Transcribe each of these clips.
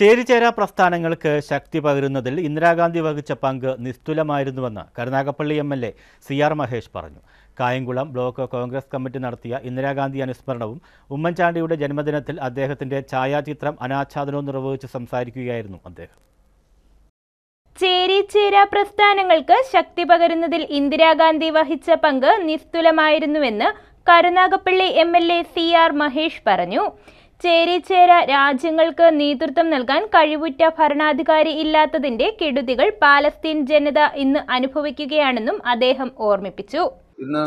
ചേരിചേരാ പ്രസ്ഥാനങ്ങൾക്ക് ശക്തി പകരുന്നതിൽ ഇന്ദിരാഗാന്ധി വഹിച്ച പങ്ക് നിസ്തുലമായിരുന്നുവെന്ന് Karunagappally M L A C R Mahesh പറഞ്ഞു കായംകുളം ബ്ലോക്ക് കോൺഗ്രസ് കമ്മിറ്റി നടത്തിയ ഇന്ദിരാഗാന്ധി അനുസ്മരണവും ഉമ്മൻചാണ്ടിയുടെ ജന്മദിനത്തിൽ അദ്ദേഹത്തിന്റെ ഛായാചിത്രം അനാച്ഛാദനവും നിർവഹിച്ച് സംസാരിക്കുകയായിരുന്നു അദ്ദേഹം ചേരിചേര പ്രസ്ഥാനങ്ങൾക്ക് ശക്തി പകരുന്നതിൽ ഇന്ദിരാഗാന്ധി വഹിച്ച പങ്ക് നിസ്തുലമായിരുന്നുവെന്ന് Karunagappally M L A C R Mahesh പറഞ്ഞു ചേരിചേര രാജ്യങ്ങൾക്ക് നേതൃത്വം നൽകാൻ കഴിവുറ്റ ഭരണാധികാരി ഇല്ലാത്തതിന്റെ കെടുതികൾ പാലസ്തീൻ ജനത ഇന്ന് അനുഭവിക്കുകയാണെന്നും അദ്ദേഹം ഓർമ്മിപ്പിച്ചു ഇന്ന്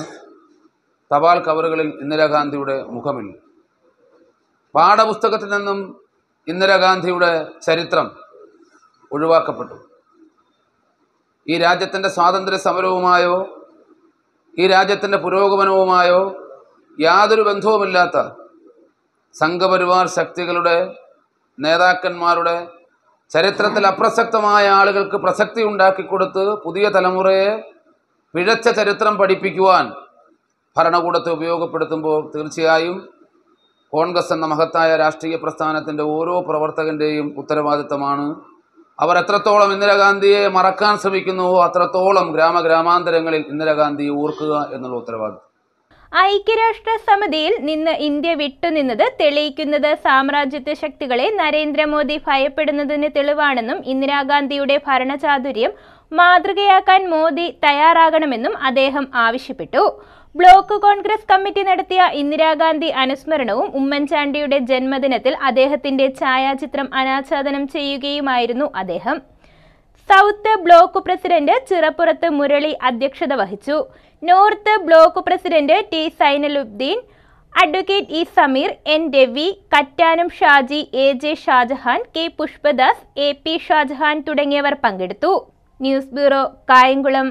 തപാൽ കവറുകളിൽ ഇന്ദിരാഗാന്ധിയുടെ മുഖമില്ല പാഠപുസ്തകത്തിൽ നിന്നും ഇന്ദിരാഗാന്ധിയുടെ ചരിത്രം ഒഴിവാക്കപ്പെട്ടു ഈ രാജ്യത്തിൻ്റെ സ്വാതന്ത്ര്യ സമരവുമായോ ഈ രാജ്യത്തിൻ്റെ പുരോഗമനവുമായോ യാതൊരു ബന്ധവുമില്ലാത്ത സംഘപരിവാർ ശക്തികളുടെ നേതാക്കന്മാരുടെ ചരിത്രത്തിൽ അപ്രസക്തമായ ആളുകൾക്ക് പ്രസക്തി ഉണ്ടാക്കി കൊടുത്ത് പുതിയ തലമുറയെ പിഴച്ച ചരിത്രം പഠിപ്പിക്കുവാൻ ഭരണകൂടത്തെ ഉപയോഗപ്പെടുത്തുമ്പോൾ തീർച്ചയായും കോൺഗ്രസ് എന്ന മഹത്തായ രാഷ്ട്രീയ പ്രസ്ഥാനത്തിൻ്റെ ഓരോ പ്രവർത്തകൻ്റെയും ഉത്തരവാദിത്തമാണ് അവർ എത്രത്തോളം ഇന്ദിരാഗാന്ധിയെ മറക്കാൻ ശ്രമിക്കുന്നുവോ അത്രത്തോളം ഗ്രാമഗ്രാമാന്തരങ്ങളിൽ ഇന്ദിരാഗാന്ധിയെ ഓർക്കുക എന്നുള്ള ഉത്തരവാദിത്തം ഐക്യരാഷ്ട്ര സമിതിയിൽ നിന്ന് ഇന്ത്യ വിട്ടുനിന്നത് തെളിയിക്കുന്നത് സാമ്രാജ്യത്വ ശക്തികളെ നരേന്ദ്രമോദി ഭയപ്പെടുന്നതിന് തെളിവാണെന്നും ഇന്ദിരാഗാന്ധിയുടെ ഭരണചാതുര്യം മാതൃകയാക്കാൻ മോദി തയ്യാറാകണമെന്നും അദ്ദേഹം ആവശ്യപ്പെട്ടു ബ്ലോക്ക് കോൺഗ്രസ് കമ്മിറ്റി നടത്തിയ ഇന്ദിരാഗാന്ധി അനുസ്മരണവും ഉമ്മൻചാണ്ടിയുടെ ജന്മദിനത്തിൽ അദ്ദേഹത്തിന്റെ ഛായാചിത്രം അനാച്ഛാദനം ചെയ്യുകയുമായിരുന്നു അദ്ദേഹം south block president Chirappurath Murali അധ്യക്ഷത വഹിച്ചു north block president T Sainaluddin advocate E Sameer N Ravi Kattanam Shaji A J Shajahan K Pushpadas A P Shajahan തുടങ്ങിയവർ പങ്കെടുത്തു ന്യൂസ് ബ്യൂറോ കായംകുളം